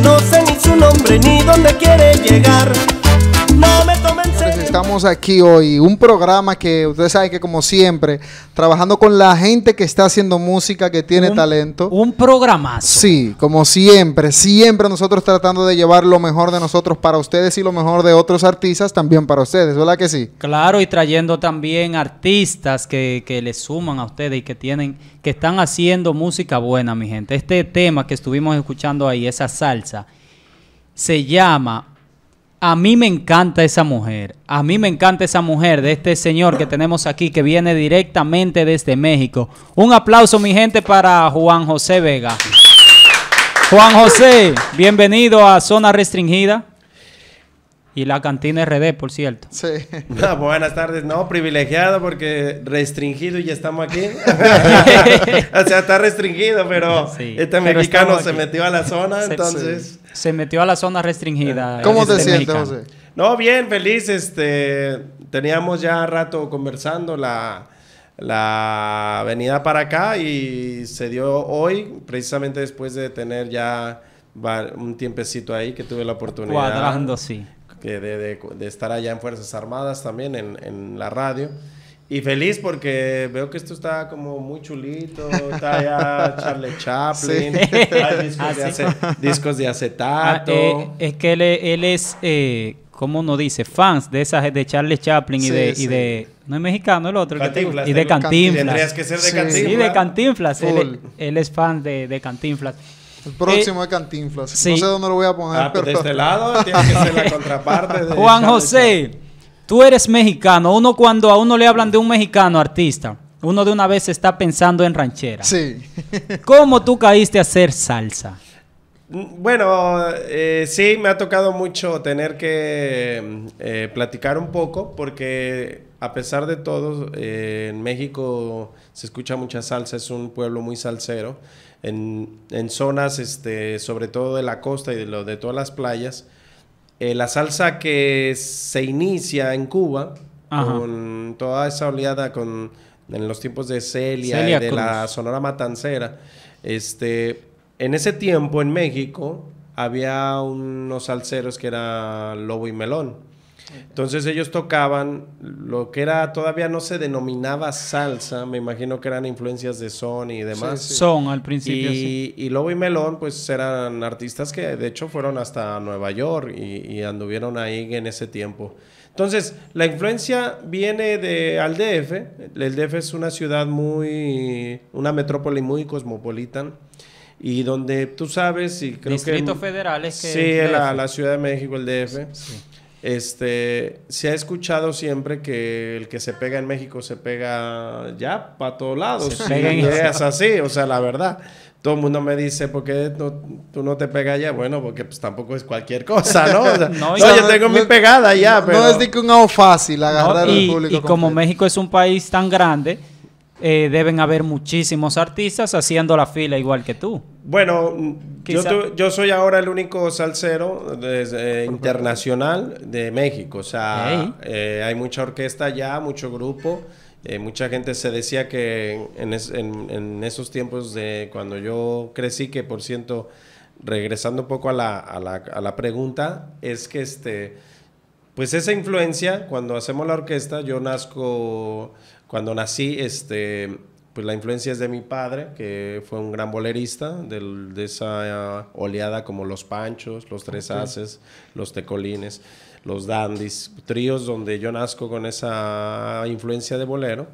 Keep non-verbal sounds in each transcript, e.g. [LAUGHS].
no sé ni su nombre ni dónde quiere llegar estamos aquí hoy. Un programa que ustedes saben que como siempre, trabajando con la gente que está haciendo música, que tiene talento. Un programazo. Sí, como siempre, siempre nosotros tratando de llevar lo mejor de nosotros para ustedes y lo mejor de otros artistas también para ustedes, ¿verdad que sí? Claro, y trayendo también artistas que, que le suman a ustedes y que tienen, que están haciendo música buena, mi gente. Este tema que estuvimos escuchando ahí, esa salsa, se llama a mí me encanta esa mujer. A mí me encanta esa mujer de este señor que tenemos aquí que viene directamente desde México. Un aplauso, mi gente, para Juan José Vega. Juan José, bienvenido a Zona Restringida. Y la cantina RD, por cierto. Sí. Ah, buenas tardes. No, privilegiado porque restringido y ya estamos aquí. [LAUGHS] o sea, está restringido, pero este mexicano se metió a la zona, entonces se metió a la zona restringida. Eh, ¿Cómo este, te sientes, José? No, bien, feliz. Este, teníamos ya rato conversando la, venida para acá y se dio hoy, precisamente después de tener ya un tiempecito ahí que tuve la oportunidad. Cuadrando, sí. De, estar allá en Fuerzas Armadas también, en, en la radio. Y feliz porque veo que esto está como muy chulito, está ya [LAUGHS] Charlie Chaplin, ah, discos, de acetato. Ah, eh, es que él, es, eh, ¿cómo no dice? Fans de esas de Charlie Chaplin y, de, no es mexicano el otro, Cantinflas, y de Cantinflas. Tendrías que ser de Cantinflas. Sí, de Cantinflas, él, es fan de, de Cantinflas. El próximo de eh, es Cantinflas. No sé dónde lo voy a poner. Ah, pues pero... De este lado tiene que ser la contraparte de Juan José. Tú eres mexicano. Uno cuando a uno le hablan de un mexicano artista, uno de una vez está pensando en ranchera. Sí. [LAUGHS] ¿Cómo tú caíste a hacer salsa? Mm, bueno, eh, sí, me ha tocado mucho tener que eh, platicar un poco porque a pesar de todo, eh, en México se escucha mucha salsa, es un pueblo muy salsero. En, zonas, este, sobre todo de la costa y de todas las playas, eh, la salsa que se inicia en Cuba con toda esa oleada con en los tiempos de Celia, y de la Sonora Matancera. Este, en ese tiempo en México había unos salseros que eran Lobo y Melón. Entonces ellos tocaban lo que era, todavía no se denominaba salsa, me imagino que eran influencias de son y demás. Son al principio. Y, sí. y Lobo y Melón pues eran artistas que de hecho fueron hasta Nueva York y, anduvieron ahí en ese tiempo. Entonces, la influencia viene de al DF. El DF es una ciudad muy, una metrópoli muy cosmopolita y donde tú sabes y creo que... Distrito Federal que... Sí, la, Ciudad de México, el DF. Sí. Este, se ha escuchado siempre que el que se pega en México se pega ya para todos lados. Se es así, o sea, la verdad. Todo el mundo me dice, ¿por qué tú no te pegas ya? Bueno, porque pues tampoco es cualquier cosa, ¿no? O sea, yo [LAUGHS] tengo mi pegada ya, pero... No es ni que un hago fácil agarrar y, al público. Y como México es un país tan grande, eh, deben haber muchísimos artistas haciendo la fila igual que tú. Bueno, yo, soy ahora el único salsero eh, internacional de México. O sea, eh, hay mucha orquesta allá, mucho grupo. Eh, mucha gente se decía que en, esos tiempos de cuando yo crecí, que por cierto, regresando un poco a la, pregunta, es que este, pues esa influencia, cuando hacemos la orquesta, yo nazco, cuando nací, este, pues la influencia es de mi padre, que fue un gran bolerista de esa ah, oleada como los Panchos, los Tres los Tecolines, los Dandys, tríos donde yo nazco con esa influencia de bolero.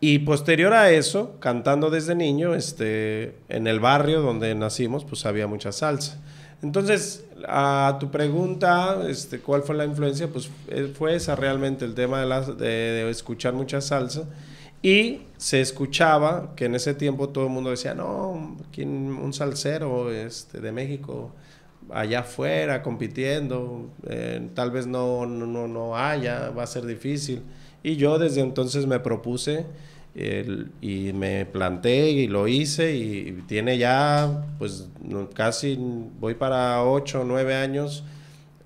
Y posterior a eso, cantando desde niño, este, en el barrio donde nacimos, pues había mucha salsa. Entonces, a tu pregunta, este, ¿cuál fue la influencia? Pues eh, fue esa realmente el tema de, de escuchar mucha salsa y se escuchaba que en ese tiempo todo el mundo decía, no, un salsero este, de México allá afuera compitiendo, eh, tal vez no, no, no haya, va a ser difícil. Y yo desde entonces me propuse y me planté y lo hice y tiene ya pues casi voy para 8 o 9 años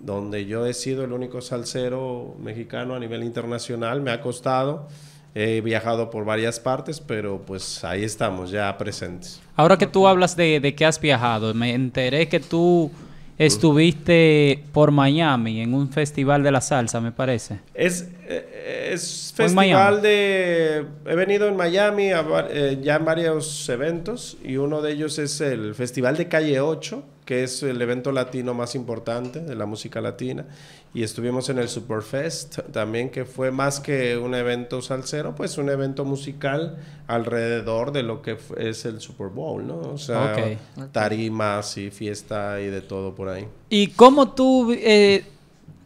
donde yo he sido el único salsero mexicano a nivel internacional, me ha costado He viajado por varias partes, pero pues ahí estamos, ya presentes. Ahora que tú hablas de, de que has viajado, me enteré que tú estuviste por Miami en un festival de la salsa, me parece. Es, eh, es festival de... He venido en Miami eh, ya en varios eventos y uno de ellos es el Festival de Calle 8 que es el evento latino más importante de la música latina. Y estuvimos en el Superfest también, que fue más que un evento salsero, pues un evento musical alrededor de lo que es el Super Bowl, ¿no? O sea, tarimas y fiesta y de todo por ahí. ¿Y cómo tú... Eh,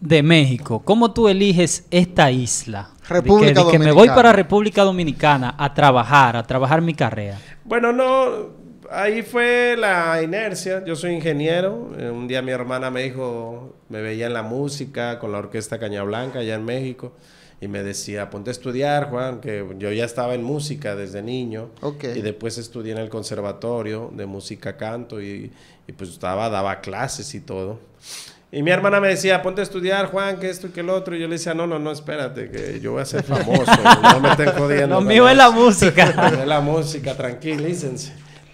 de México, ¿cómo tú eliges esta isla? República Dominicana. que me voy para República Dominicana a trabajar, a trabajar mi carrera. Bueno, no, ahí fue la inercia. Yo soy ingeniero. Eh, un día mi hermana me dijo, me veía en la música con la orquesta Caña Blanca allá en México. Y me decía, ponte a estudiar, Juan, que yo ya estaba en música desde niño. Y después estudié en el conservatorio de música canto y, pues estaba, daba clases y todo. Y mi hermana me decía, ponte a estudiar, Juan, que esto y que el otro. Y yo le decía, no, no, no, espérate, que yo voy a ser famoso. no me estén jodiendo. Lo [LAUGHS] [LAUGHS] mío es la música. la música,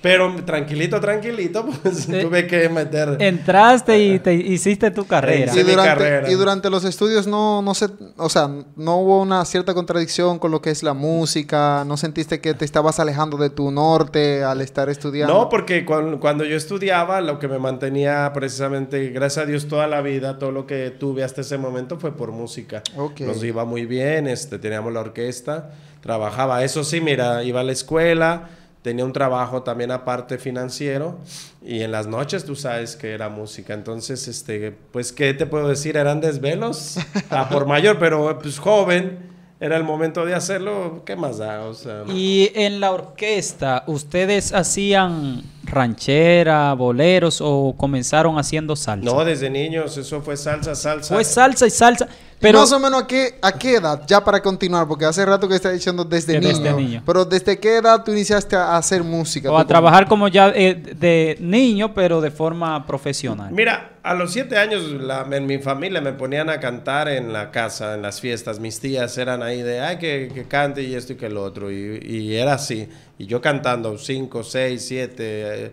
pero tranquilito, tranquilito, [LAUGHS] pues tuve que meter. Entraste y eh, te hiciste tu carrera. Y durante, y durante los estudios no, no sé, o sea, no hubo una cierta contradicción con lo que es la música. ¿No sentiste que te estabas alejando de tu norte al estar estudiando? No, porque cuando, yo estudiaba, lo que me mantenía precisamente, gracias a Dios, toda la vida, todo lo que tuve hasta ese momento fue por música. Nos iba muy bien, este, teníamos la orquesta, trabajaba. Eso sí, mira, iba a la escuela tenía un trabajo también aparte financiero y en las noches tú sabes que era música. Entonces, este, pues, ¿qué te puedo decir? Eran desvelos [LAUGHS] a por mayor, pero pues joven. Era el momento de hacerlo, ¿qué más da? O sea, Y en la orquesta, ¿ustedes hacían ranchera, boleros o comenzaron haciendo salsa? No, desde niños eso fue salsa, salsa. Fue salsa y salsa. Pero, más o menos a qué, a qué edad, ya para continuar, porque hace rato que está diciendo desde, niño, Pero desde qué edad tú iniciaste a hacer música? O a trabajar como ya eh, de niño, pero de forma profesional. Mira, a los siete años en mi familia me ponían a cantar en la casa, en las fiestas. Mis tías eran ahí de, ay, que, cante y esto y que lo otro. y era así y yo cantando 5, 6, 7.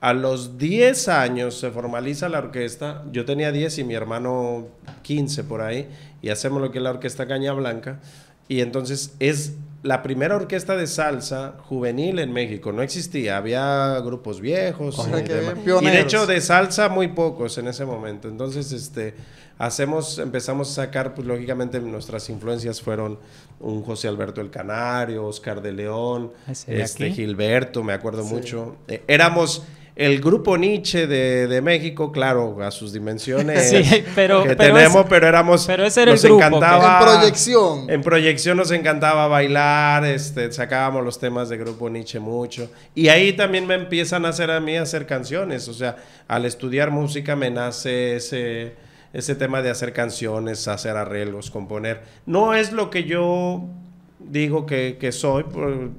A los 10 años se formaliza la orquesta. Yo tenía 10 y mi hermano 15 por ahí. Y hacemos lo que es la orquesta Caña Blanca. Y entonces es la primera orquesta de salsa juvenil en México. No existía, había grupos viejos. y, de hecho de salsa muy pocos en ese momento. Entonces, este, hacemos, empezamos a sacar, pues lógicamente nuestras influencias fueron un José Alberto el Canario, Oscar de León, ah, este, Gilberto, me acuerdo mucho. Eh, éramos el grupo Nietzsche de, México, claro, a sus dimensiones [LAUGHS] pero, que pero tenemos, pero éramos, pero era el grupo, encantaba, en proyección, en proyección nos encantaba bailar, este, sacábamos los temas de grupo Nietzsche mucho, y ahí también me empiezan a hacer a mí hacer canciones, o sea, al estudiar música me nace ese ese tema de hacer canciones, hacer arreglos, componer, no es lo que yo digo que, que soy,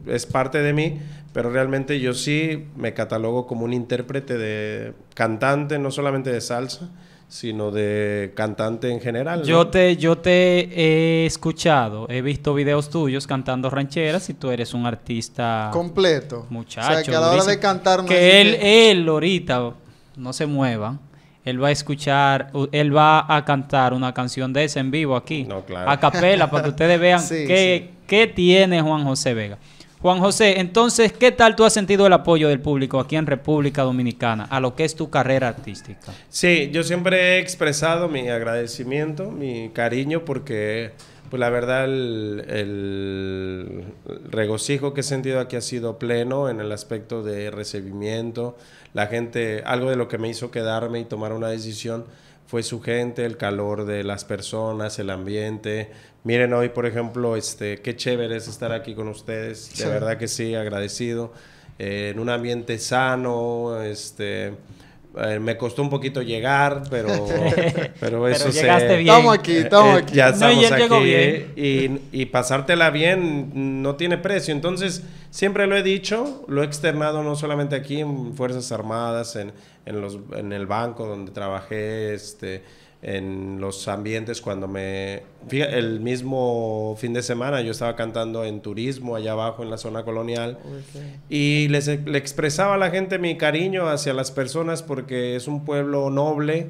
es parte de mí, pero realmente yo sí me catalogo como un intérprete de cantante, no solamente de salsa, sino de cantante en general. Yo te yo te he escuchado, he visto videos tuyos cantando rancheras y tú eres un artista completo. Muchacho. O sea, que a la hora de cantar que él él ahorita no se muevan. Él va a escuchar, él va a cantar una canción de ese en vivo aquí, no, claro. a capela, para que ustedes vean [LAUGHS] qué, qué tiene Juan José Vega. Juan José, entonces, ¿qué tal tú has sentido el apoyo del público aquí en República Dominicana a lo que es tu carrera artística? Sí, yo siempre he expresado mi agradecimiento, mi cariño, porque pues la verdad el, el, regocijo que he sentido aquí ha sido pleno en el aspecto de recibimiento. La gente, algo de lo que me hizo quedarme y tomar una decisión fue su gente, el calor de las personas, el ambiente, Miren hoy, por ejemplo, este, qué chévere es estar aquí con ustedes. De verdad que sí, agradecido. Eh, en un ambiente sano, este, eh, me costó un poquito llegar, pero, [LAUGHS] pero eso pero Estamos eh, aquí, estamos aquí. ya estamos aquí. Y, pasártela bien no tiene precio. Entonces, siempre lo he dicho, lo he externado no solamente aquí en Fuerzas Armadas, en, en, los, en el banco donde trabajé, este en los ambientes cuando me... Fíjate, el mismo fin de semana yo estaba cantando en turismo allá abajo en la zona colonial y le expresaba a la gente mi cariño hacia las personas porque es un pueblo noble.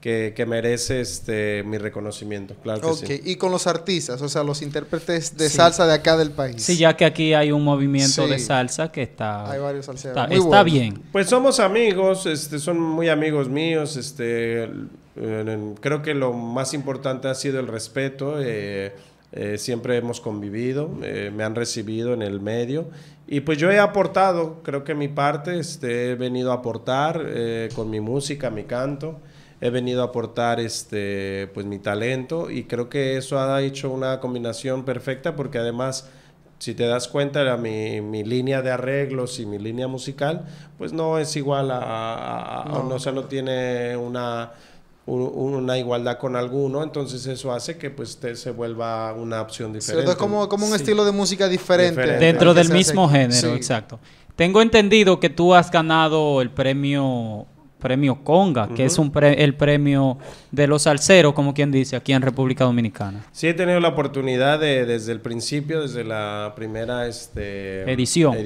Que, que, merece este mi reconocimiento, claro que sí. Y con los artistas, o sea, los intérpretes de salsa de acá del país. Sí, ya que aquí hay un movimiento de salsa que está Hay varios salseros. Está, bien. Pues somos amigos, este son muy amigos míos, este creo que lo más importante ha sido el respeto. Eh, eh, siempre hemos convivido, eh, me han recibido en el medio y pues yo he aportado, creo que mi parte, este, he venido a aportar con mi música, mi canto, he venido a aportar este, pues mi talento y creo que eso ha hecho una combinación perfecta porque además... Si te das cuenta, mi, mi línea de arreglos y mi línea musical, pues no es igual a... no. O sea, no tiene una una igualdad con alguno, entonces eso hace que pues se vuelva una opción diferente. Es Como, como un estilo de música diferente. Dentro del mismo género, exacto. Tengo entendido que tú has ganado el premio premio Conga, que es un el premio de los alceros, como quien dice, aquí en República Dominicana. Sí, he tenido la oportunidad de, desde el principio, desde la primera este, edición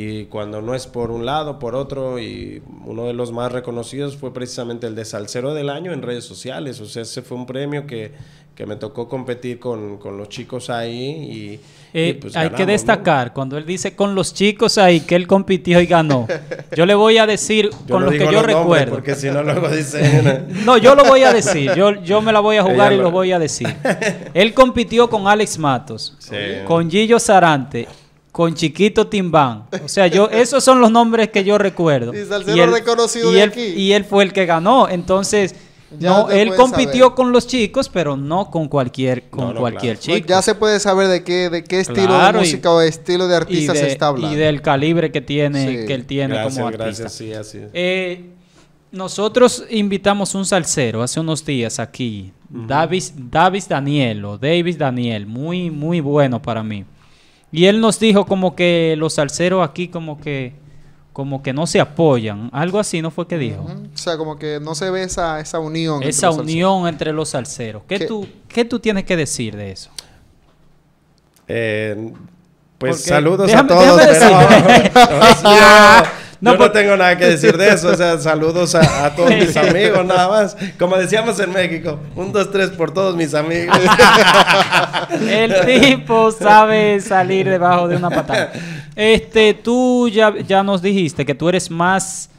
y cuando no es por un lado, por otro, y uno de los más reconocidos fue precisamente el de Salcero del Año en redes sociales, o sea, ese fue un premio que, que me tocó competir con, con los chicos ahí y, eh, pues, Hay que destacar, cuando él dice con los chicos ahí que él compitió y ganó, yo le voy a decir [LAUGHS] con lo que yo recuerdo. Porque si no luego dice... [LAUGHS] no, yo lo voy a decir, yo, yo me la voy a [LAUGHS] jugar y lo... voy a decir. Él compitió con Alex Matos, con Gillo Sarante con Chiquito Timbán. O sea, yo [LAUGHS] esos son los nombres que yo recuerdo. Y, él, reconocido de aquí. Y él fue el que ganó. Entonces, no, él compitió con los chicos, pero no con cualquier con cualquier chico. ya se puede saber de qué de qué estilo de música o estilo de artista se está hablando. Y del calibre que tiene que él tiene como artista. Eh, nosotros invitamos un salsero hace unos días aquí, Davis Davis Daniel o Davis Daniel, muy muy bueno para mí. Y él nos dijo como que los salseros aquí como que como que no se apoyan, algo así no fue que dijo. O sea, como que no se ve esa, esa unión. Esa unión entre los salseros. ¿Qué, Tú, ¿Qué tú tienes que decir de eso? Eh, pues saludos a todos. [LAUGHS] no, tengo nada que decir de eso. O sea, [LAUGHS] saludos a, todos mis amigos, nada más. Como decíamos en México, un, dos, tres por todos mis amigos. [LAUGHS] El tipo sabe salir debajo de una patada. Este, tú ya, ya nos dijiste que tú eres más.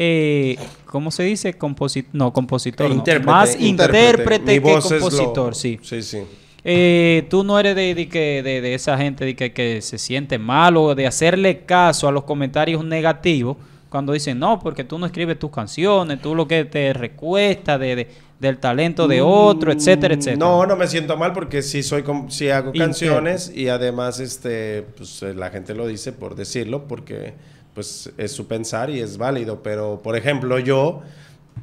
Eh, ¿cómo se dice? Composi no, compositor. Más intérprete, que compositor, sí. Sí, sí. Eh, tú no eres de, de, esa gente de que, se siente mal o de hacerle caso a los comentarios negativos cuando dicen no, porque tú no escribes tus canciones, tú lo que te recuesta de, del talento de mm, otro, etcétera, etcétera. No, no me siento mal porque sí soy si hago canciones ¿Y, y además este pues eh, la gente lo dice por decirlo porque pues es su pensar y es válido, pero por ejemplo yo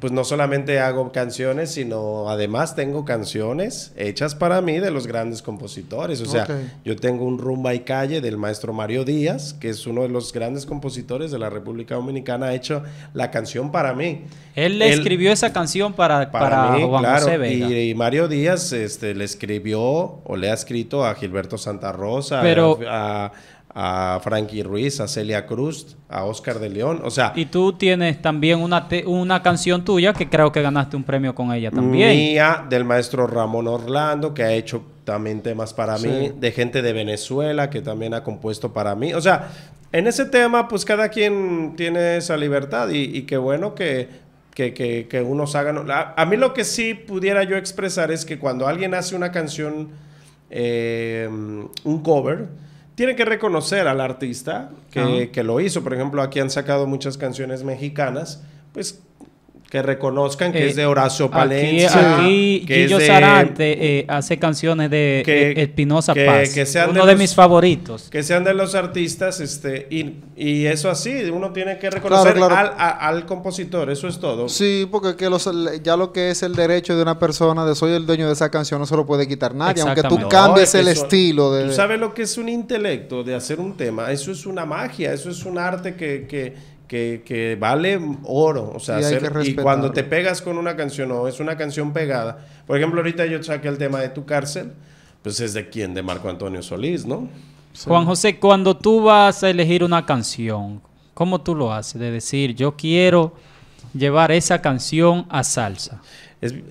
pues no solamente hago canciones, sino además tengo canciones hechas para mí de los grandes compositores. O sea, yo tengo un rumba y calle del maestro Mario Díaz, que es uno de los grandes compositores de la República Dominicana, ha hecho la canción para mí. Él le escribió esa canción para, para, claro. Y, Mario Díaz este, le escribió o le ha escrito a Gilberto Santa Rosa, Pero, a a Frankie Ruiz, a Celia Cruz, a Oscar de León, o sea... Y tú tienes también una, una canción tuya que creo que ganaste un premio con ella también. Mía, del maestro Ramón Orlando, que ha hecho también temas para mí, de gente de Venezuela, que también ha compuesto para mí, o sea, en ese tema pues cada quien tiene esa libertad y, qué bueno que que, que, unos hagan. A, mí lo que sí pudiera yo expresar es que cuando alguien hace una canción, eh, un cover, tiene que reconocer al artista que, que, lo hizo. Por ejemplo, aquí han sacado muchas canciones mexicanas, pues que reconozcan que es de eh, Horacio Palencia. Aquí, que Gillo de, eh, hace canciones de eh, Espinosa Paz, uno de, mis favoritos. Que sean de los artistas, este, y, eso así, uno tiene que reconocer Al, compositor, eso es todo. Sí, porque que los, ya lo que es el derecho de una persona de soy el dueño de esa canción no se lo puede quitar nadie, aunque tú cambies el estilo. De... ¿Tú sabes lo que es un intelecto de hacer un tema? Eso es una magia, eso es un arte que que, vale oro. O sea, y, cuando te pegas con una canción o es una canción pegada, por ejemplo, ahorita yo saqué el tema de tu cárcel, pues es de quién, de Marco Antonio Solís, ¿no? Juan José, cuando tú vas a elegir una canción, ¿cómo tú lo haces? De decir, yo quiero llevar esa canción a salsa. Eh, eh,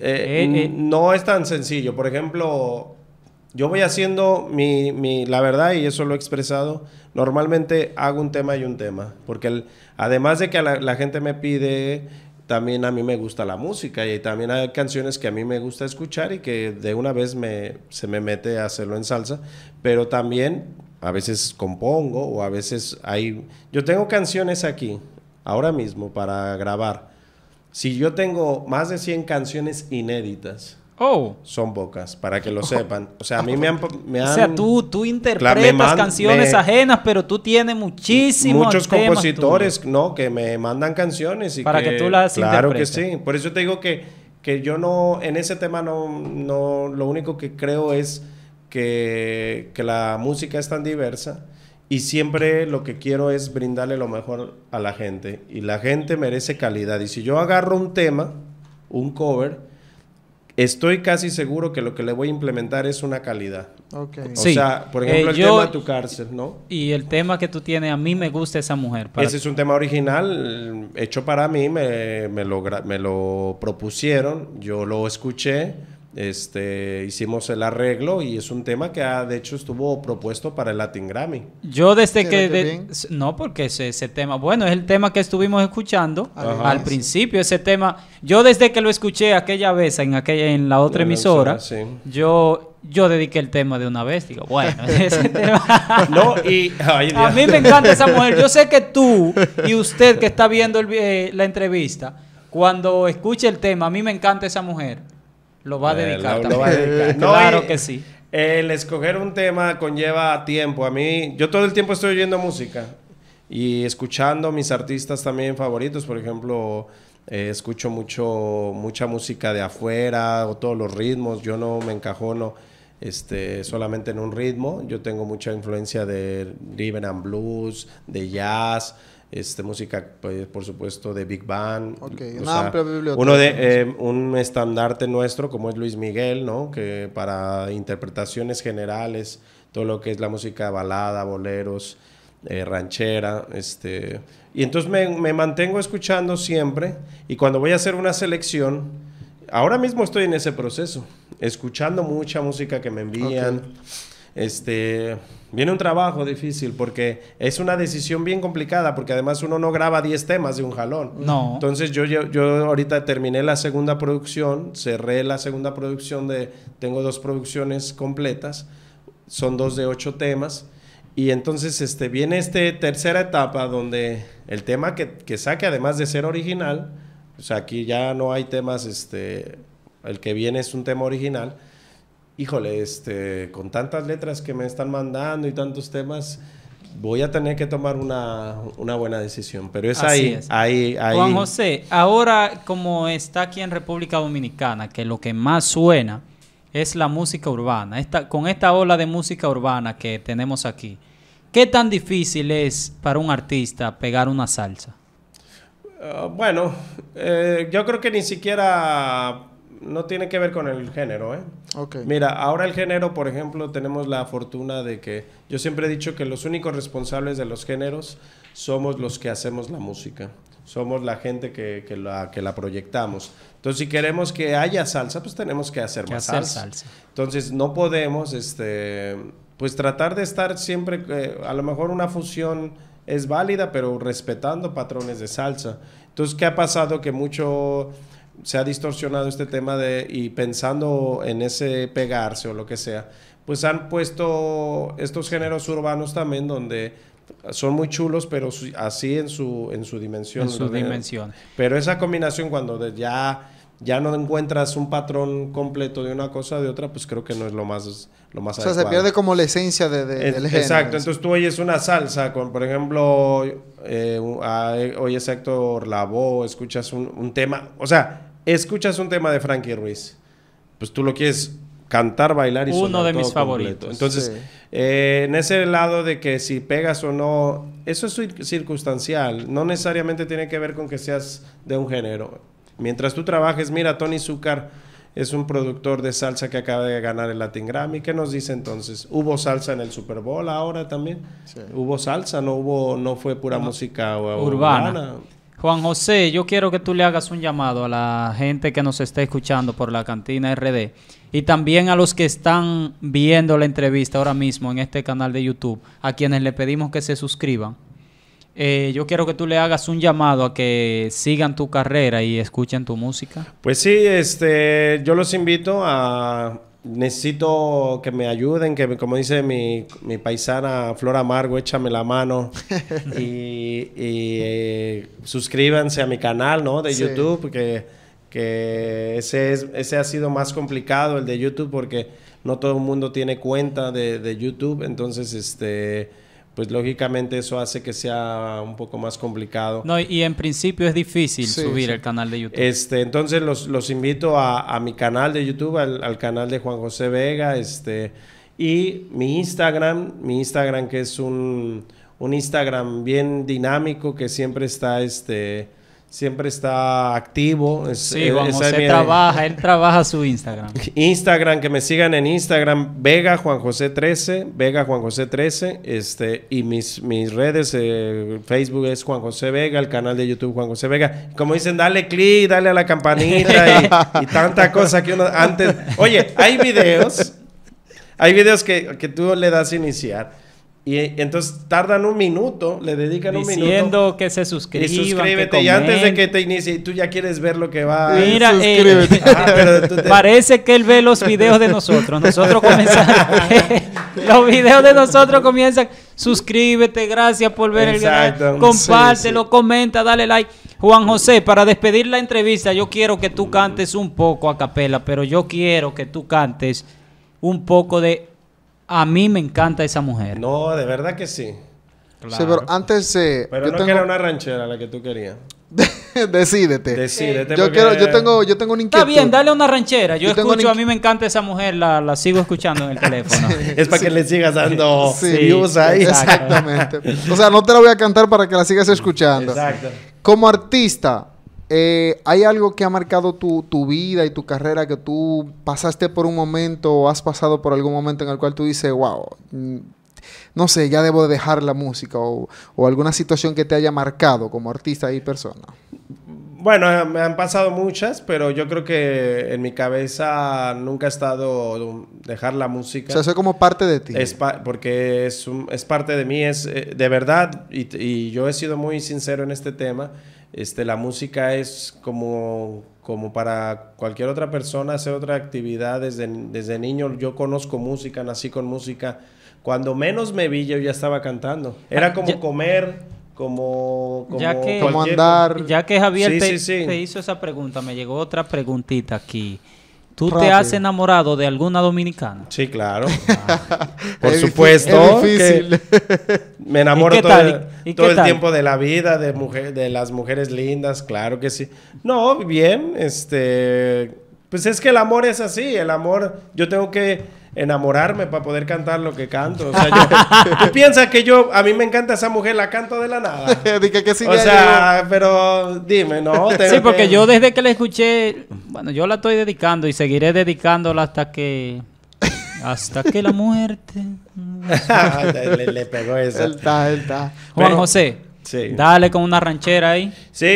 eh. no es tan sencillo. Por ejemplo, yo voy haciendo mi, la verdad, y eso lo he expresado, normalmente hago un tema y un tema, porque además de que la, gente me pide, también a mí me gusta la música y también hay canciones que a mí me gusta escuchar y que de una vez me, se me mete a hacerlo en salsa, pero también a veces compongo o a veces hay... Yo tengo canciones aquí, ahora mismo, para grabar. Si yo tengo más de 100 canciones inéditas, Oh. Son bocas, para que lo oh. sepan. O sea, a mí me han... o sea, tú, tú interpretas canciones ajenas, pero tú tienes muchísimos Muchos compositores, ¿no? Que me mandan canciones y Para que, tú las Claro que sí. Por eso te digo que, que yo no... En ese tema no, no... Lo único que creo es que, que la música es tan diversa y siempre lo que quiero es brindarle lo mejor a la gente. Y la gente merece calidad. Y si yo agarro un tema, un cover Estoy casi seguro que lo que le voy a implementar es una calidad. Okay. O sea, por eh, ejemplo, el tema de tu cárcel, ¿no? Y el tema que tú tienes, a mí me gusta esa mujer. Ese es un tema original, hecho para mí, me, me, lo, me lo propusieron, yo lo escuché este, hicimos el arreglo y es un tema que ha, ah, de hecho estuvo propuesto para el Latin Grammy. Yo desde que... no, porque ese, tema, bueno, es el tema que estuvimos escuchando al principio, ese tema, yo desde que lo escuché aquella vez en, aquella, en la otra emisora, yo yo dediqué el tema de una vez. Digo, bueno, [LAUGHS] ese [LAUGHS] tema. a mí me encanta esa mujer. Yo sé que tú y [LAUGHS] usted que está viendo eh, la entrevista, cuando escuche el tema, a mí me encanta esa mujer. Lo va a eh, dedicar. [LAUGHS] claro que sí. El escoger un tema conlleva tiempo. A mí, yo todo el tiempo estoy oyendo música y escuchando mis artistas también favoritos. Por ejemplo, eh, escucho mucho, mucha música de afuera o todos los ritmos. Yo no me encajono este, solamente en un ritmo. Yo tengo mucha influencia de rhythm and blues, de jazz este, música, pues, por supuesto, de Big Band. Uno de, eh, un estandarte nuestro, como es Luis Miguel, ¿no? Que para interpretaciones generales, todo lo que es la música balada, boleros, eh, ranchera, este... Y entonces me, me, mantengo escuchando siempre y cuando voy a hacer una selección, ahora mismo estoy en ese proceso, escuchando mucha música que me envían este, viene un trabajo difícil porque es una decisión bien complicada porque además uno no graba 10 temas de un jalón. No. Entonces yo, yo, yo, ahorita terminé la segunda producción, cerré la segunda producción de, tengo dos producciones completas, son dos de ocho temas. Y entonces este, viene esta tercera etapa donde el tema que, que saque, además de ser original, o pues, sea, aquí ya no hay temas, este, el que viene es un tema original, híjole, este, con tantas letras que me están mandando y tantos temas, voy a tener que tomar una, buena decisión. Pero es ahí, es. ahí, ahí. Juan José, ahora como está aquí en República Dominicana, que lo que más suena es la música urbana, esta, con esta ola de música urbana que tenemos aquí, ¿qué tan difícil es para un artista pegar una salsa? Ah, bueno, eh, yo creo que ni siquiera no tiene que ver con el género, ¿eh? Ok. Mira, ahora el género, por ejemplo, tenemos la fortuna de que yo siempre he dicho que los únicos responsables de los géneros somos los que hacemos la música, somos la gente que, la, que la proyectamos. Entonces, si queremos que haya salsa, pues tenemos que hacer más hacer salsa. Entonces, no podemos, este, pues tratar de estar siempre, eh, a lo mejor una fusión es válida, pero respetando patrones de salsa. Entonces, ¿qué ha pasado? Que mucho se ha distorsionado este tema de, y pensando en ese pegarse o lo que sea, pues han puesto estos géneros urbanos también donde son muy chulos, pero así en su, en su dimensión. En su dimensión. Pero esa combinación cuando ya, ya no encuentras un patrón completo de una cosa o de otra, pues creo que no es lo más, lo más O sea, se pierde como la esencia de, del género. Exacto, entonces tú oyes una salsa, con, por ejemplo, eh, ah, oyes Héctor Lavoe, escuchas un, un tema, o sea escuchas un tema de Frankie Ruiz, pues tú lo quieres cantar, bailar y Uno de mis favoritos. Entonces, eh, en ese lado de que si pegas o no, eso es circunstancial. No necesariamente tiene que ver con que seas de un género. Mientras tú trabajes, mira, Tony Zucker es un productor de salsa que acaba de ganar el Latin Grammy. ¿Qué nos dice entonces? ¿Hubo salsa en el Super Bowl ahora también? ¿Hubo salsa? ¿No hubo, no fue pura música ah, urbana. urbana. Juan José, yo quiero que tú le hagas un llamado a la gente que nos está escuchando por la cantina RD y también a los que están viendo la entrevista ahora mismo en este canal de YouTube, a quienes le pedimos que se suscriban. Eh, yo quiero que tú le hagas un llamado a que sigan tu carrera y escuchen tu música. Pues sí, este, yo los invito a necesito que me ayuden, que como dice mi, paisana Flor Amargo, échame la mano [LAUGHS] y, eh, suscríbanse a mi canal, ¿no? De YouTube, porque que ese, ese ha sido más complicado, el de YouTube, porque no todo el mundo tiene cuenta de, de YouTube, entonces, este pues lógicamente eso hace que sea un poco más complicado. No, y en principio es difícil subir el canal de YouTube. Este, entonces los, invito a, mi canal de YouTube, al, canal de Juan José Vega, este, y mi Instagram, mi Instagram que es un, Instagram bien dinámico que siempre está, este, siempre está activo. sí, Juan José trabaja, él trabaja su Instagram. [LAUGHS] Instagram, que me sigan en Instagram, Vega Juan José 13, Vega Juan José 13, este, y mis, mis redes, eh, Facebook es Juan José Vega, el canal de YouTube Juan José Vega. Como dicen, dale clic, dale a la campanita y, tanta cosa que uno antes... Oye, hay videos, hay videos que, que tú le das a iniciar y entonces tardan un minuto, le dedican un minuto. Diciendo que se suscriban. Y suscríbete. y antes de que te inicie, tú ya quieres ver lo que va. Mira, eh, [LAUGHS] ah, parece que él ve los videos de nosotros. Nosotros comenzamos. [LAUGHS] los videos de nosotros comienzan. Suscríbete, gracias por ver el video. Compártelo, comenta, dale like. Juan José, para despedir la entrevista, yo quiero que tú cantes un poco a capela, pero yo quiero que tú cantes un poco de a mí me encanta esa mujer. No, de verdad que sí. Sí, pero antes eh, Pero yo no tengo... que era una ranchera la que tú querías. [LAUGHS] Decídete. Decídete. Yo, quiero, yo, tengo, yo tengo inquietud. Está bien, dale una ranchera. Yo, escucho, a mí me encanta esa mujer, la, sigo escuchando en el teléfono. [LAUGHS] es para que le sigas dando sí, Exactamente. o sea, no te la voy a cantar para que la sigas escuchando. Exacto. Como artista, eh, ¿hay algo que ha marcado tu, vida y tu carrera que tú pasaste por un momento o has pasado por algún momento en el cual tú dices, wow, mm, no sé, ya debo dejar la música o, alguna situación que te haya marcado como artista y persona? Bueno, eh, me han pasado muchas, pero yo creo que en mi cabeza nunca ha estado dejar la música. O sea, eso es como parte de ti. porque es, parte de mí, es eh, de verdad, y yo he sido muy sincero en este tema este, la música es como, como para cualquier otra persona hacer otra actividad. Desde, niño yo conozco música, nací con música. Cuando menos me vi yo ya estaba cantando. Era ah, como comer, como, como, andar. Ya que Javier te hizo esa pregunta, me llegó otra preguntita aquí. ¿Tú te has enamorado de alguna dominicana? Sí, claro. [LAUGHS] Por supuesto. difícil. me enamoro todo, el, tiempo de la vida, de, mujer, de las mujeres lindas, claro que sí. No, bien, este. Pues es que el amor es así. El amor, yo tengo que enamorarme para poder cantar lo que canto. O sea, [LAUGHS] tú piensas que yo, a mí me encanta esa mujer, la canto de la nada. [LAUGHS] Dije que sí, o sea, pero dime, no. sí, porque yo desde que la escuché bueno, yo la estoy dedicando y seguiré dedicándola hasta que. Hasta que la muerte. [LAUGHS] Ah, le, pegó eso. Él Juan José, Dale con una ranchera ahí. Sí,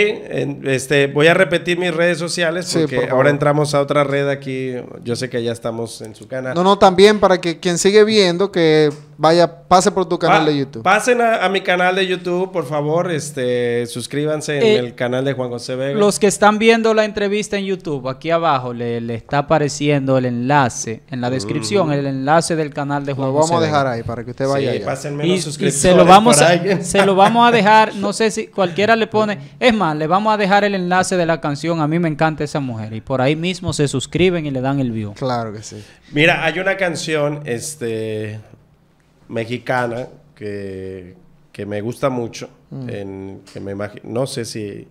este, voy a repetir mis redes sociales porque ahora entramos a otra red aquí. Yo sé que ya estamos en su canal. No, no, también para que quien sigue viendo que vaya, pase por tu canal de YouTube. Pasen a, mi canal de YouTube, por favor, este, suscríbanse en eh, el canal de Juan José Vega. Los que están viendo la entrevista en YouTube, aquí abajo le, está apareciendo el enlace en la mm. descripción, el enlace del canal de Juan José. Lo vamos a dejar ahí para que usted vaya. Sí, y, se lo vamos a dejar no sé si cualquiera le pone. Es más, le vamos a dejar el enlace de la canción. A mí me encanta esa mujer. Y por ahí mismo se suscriben y le dan el view. Claro que sí. Mira, hay una canción este, mexicana que, que me gusta mucho. Mm. que me no sé si.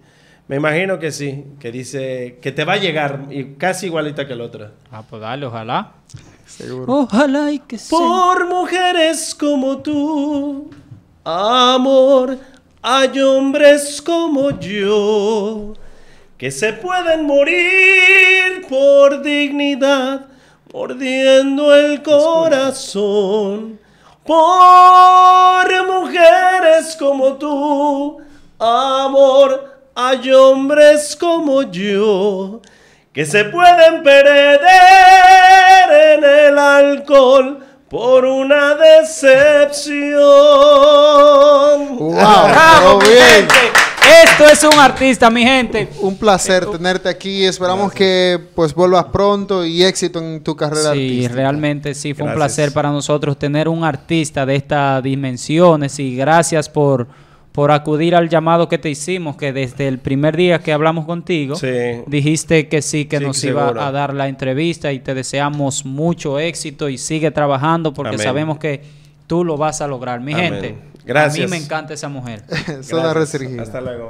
Me imagino que sí, que dice que te va a llegar y casi igualita que la otra. Ah, pues dale, ojalá. Seguro. Ojalá y que sí Por mujeres como tú, amor, hay hombres como yo que se pueden morir por dignidad, mordiendo el corazón. Por mujeres como tú, amor, hay hombres como yo que se pueden perder en el alcohol por una decepción. ¡Wow! ¡Bravo, [LAUGHS] ah, bien! Esto es un artista, mi gente. Un placer tenerte aquí. Esperamos que pues vuelvas pronto y éxito en tu carrera. Sí, realmente sí, fue un placer para nosotros tener un artista de estas dimensiones y gracias por por acudir al llamado que te hicimos, que desde el primer día que hablamos contigo, dijiste que sí, que nos iba a dar la entrevista y te deseamos mucho éxito y sigue trabajando porque sabemos que tú lo vas a lograr. Mi gente, Gracias. a mí me encanta esa mujer. [LAUGHS] Hasta luego.